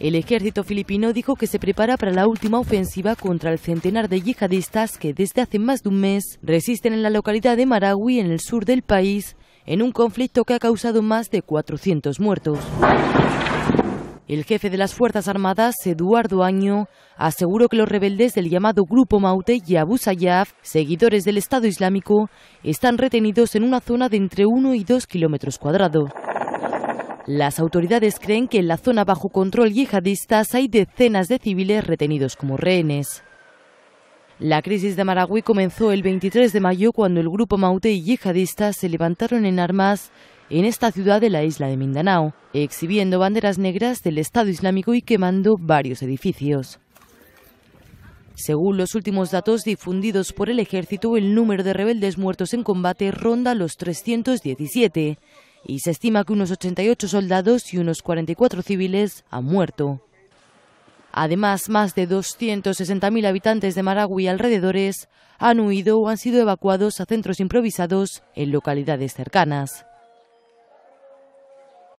El ejército filipino dijo que se prepara para la última ofensiva contra el centenar de yihadistas que desde hace más de un mes resisten en la localidad de Marawi, en el sur del país, en un conflicto que ha causado más de 400 muertos. El jefe de las Fuerzas Armadas, Eduardo Año, aseguró que los rebeldes del llamado Grupo Maute y Abu Sayyaf, seguidores del Estado Islámico, están retenidos en una zona de entre 1 y 2 kilómetros cuadrados. Las autoridades creen que en la zona bajo control yihadistas hay decenas de civiles retenidos como rehenes. La crisis de Maragüí comenzó el 23 de mayo cuando el grupo Maute y yihadistas se levantaron en armas en esta ciudad de la isla de Mindanao, exhibiendo banderas negras del Estado Islámico y quemando varios edificios. Según los últimos datos difundidos por el ejército, el número de rebeldes muertos en combate ronda los 317 y se estima que unos 88 soldados y unos 44 civiles han muerto. Además, más de 260.000 habitantes de Maragua y alrededores han huido o han sido evacuados a centros improvisados en localidades cercanas.